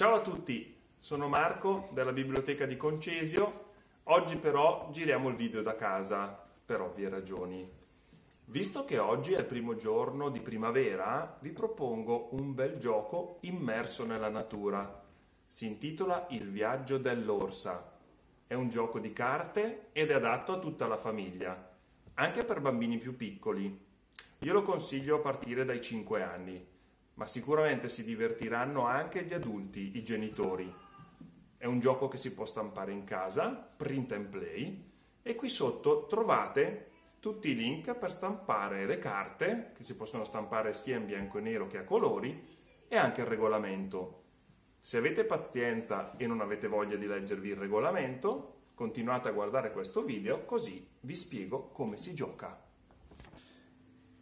Ciao a tutti, sono Marco della Biblioteca di Concesio. Oggi però giriamo il video da casa, per ovvie ragioni. Visto che oggi è il primo giorno di primavera, vi propongo un bel gioco immerso nella natura. Si intitola Il viaggio dell'orsa. È un gioco di carte ed è adatto a tutta la famiglia, anche per bambini più piccoli. Io lo consiglio a partire dai 5 anni ma sicuramente si divertiranno anche gli adulti, i genitori. È un gioco che si può stampare in casa, print and play, e qui sotto trovate tutti i link per stampare le carte, che si possono stampare sia in bianco e nero che a colori, e anche il regolamento. Se avete pazienza e non avete voglia di leggervi il regolamento, continuate a guardare questo video così vi spiego come si gioca.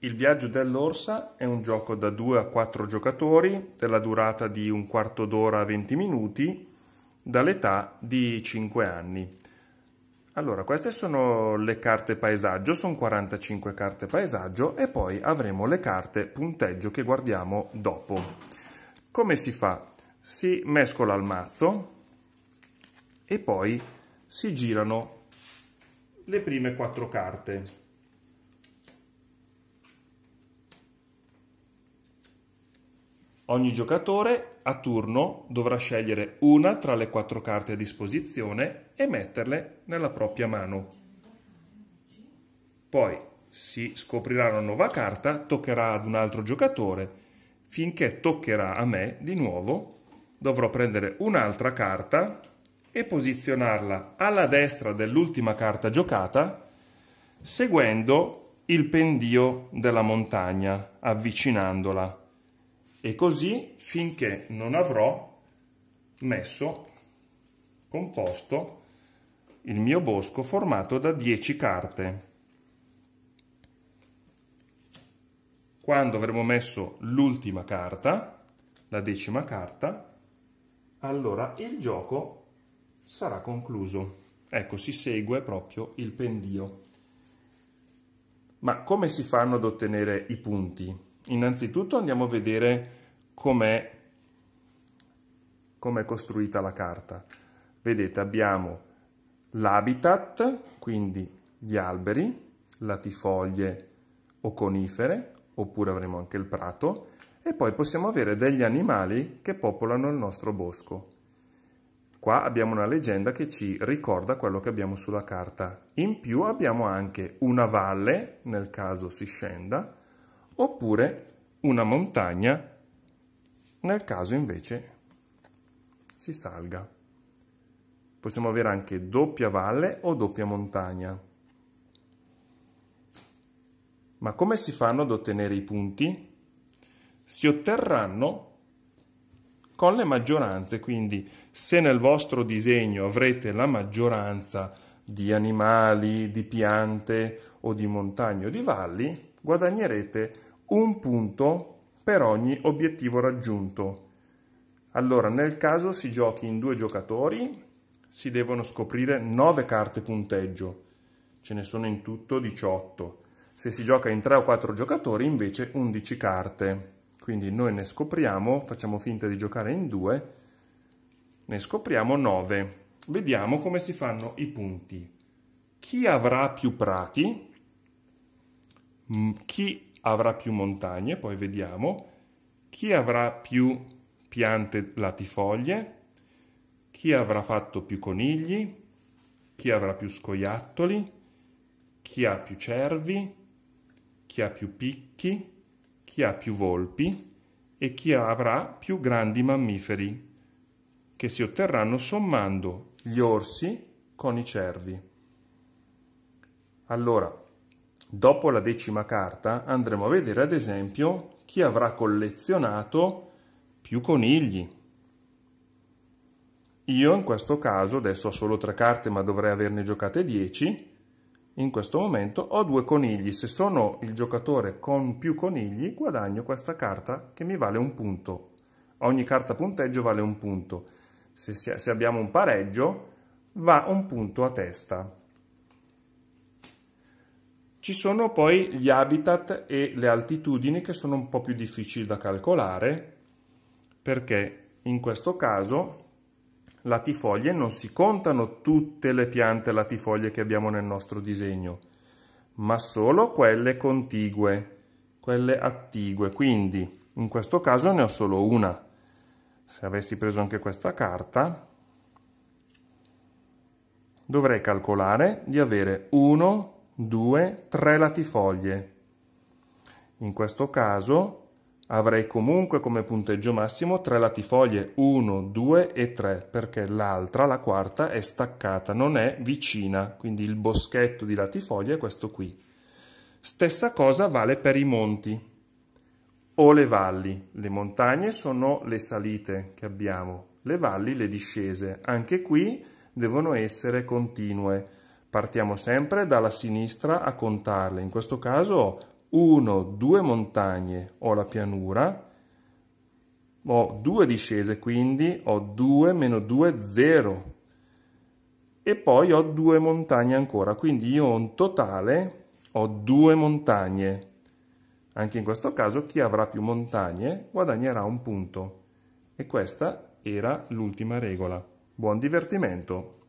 Il viaggio dell'orsa è un gioco da 2 a 4 giocatori, della durata di un quarto d'ora a 20 minuti, dall'età di 5 anni. Allora, queste sono le carte paesaggio, sono 45 carte paesaggio e poi avremo le carte punteggio che guardiamo dopo. Come si fa? Si mescola al mazzo e poi si girano le prime quattro carte. Ogni giocatore a turno dovrà scegliere una tra le quattro carte a disposizione e metterle nella propria mano. Poi si scoprirà una nuova carta, toccherà ad un altro giocatore. Finché toccherà a me di nuovo, dovrò prendere un'altra carta e posizionarla alla destra dell'ultima carta giocata, seguendo il pendio della montagna, avvicinandola e così finché non avrò messo composto il mio bosco formato da 10 carte. Quando avremo messo l'ultima carta, la decima carta, allora il gioco sarà concluso. Ecco, si segue proprio il pendio. Ma come si fanno ad ottenere i punti? Innanzitutto andiamo a vedere com'è com costruita la carta. Vedete abbiamo l'habitat, quindi gli alberi, latifoglie o conifere, oppure avremo anche il prato, e poi possiamo avere degli animali che popolano il nostro bosco. Qua abbiamo una leggenda che ci ricorda quello che abbiamo sulla carta. In più abbiamo anche una valle, nel caso si scenda, oppure una montagna nel caso invece si salga. Possiamo avere anche doppia valle o doppia montagna. Ma come si fanno ad ottenere i punti? Si otterranno con le maggioranze, quindi se nel vostro disegno avrete la maggioranza di animali, di piante o di montagne o di valli, guadagnerete un punto per ogni obiettivo raggiunto. Allora, nel caso si giochi in due giocatori, si devono scoprire 9 carte punteggio, ce ne sono in tutto 18. Se si gioca in 3 o 4 giocatori, invece 11 carte. Quindi noi ne scopriamo, facciamo finta di giocare in 2, ne scopriamo 9. Vediamo come si fanno i punti. Chi avrà più prati, mm, chi avrà più montagne, poi vediamo, chi avrà più piante latifoglie, chi avrà fatto più conigli, chi avrà più scoiattoli, chi ha più cervi, chi ha più picchi, chi ha più volpi e chi avrà più grandi mammiferi, che si otterranno sommando gli orsi con i cervi. Allora, Dopo la decima carta andremo a vedere ad esempio chi avrà collezionato più conigli. Io in questo caso, adesso ho solo tre carte ma dovrei averne giocate 10, in questo momento ho due conigli. Se sono il giocatore con più conigli guadagno questa carta che mi vale un punto. Ogni carta punteggio vale un punto. Se, se abbiamo un pareggio va un punto a testa. Ci sono poi gli habitat e le altitudini che sono un po' più difficili da calcolare perché in questo caso latifoglie non si contano tutte le piante latifoglie che abbiamo nel nostro disegno, ma solo quelle contigue, quelle attigue. Quindi in questo caso ne ho solo una. Se avessi preso anche questa carta, dovrei calcolare di avere 1, due, tre latifoglie. In questo caso avrei comunque come punteggio massimo tre latifoglie 1, 2 e 3 perché l'altra, la quarta, è staccata, non è vicina, quindi il boschetto di latifoglie è questo qui. Stessa cosa vale per i monti o le valli. Le montagne sono le salite che abbiamo, le valli le discese. Anche qui devono essere continue Partiamo sempre dalla sinistra a contarle, in questo caso ho 1, 2 montagne, ho la pianura, ho due discese, quindi ho 2 meno 2, 0. E poi ho due montagne ancora, quindi io un totale ho due montagne. Anche in questo caso chi avrà più montagne guadagnerà un punto. E questa era l'ultima regola. Buon divertimento!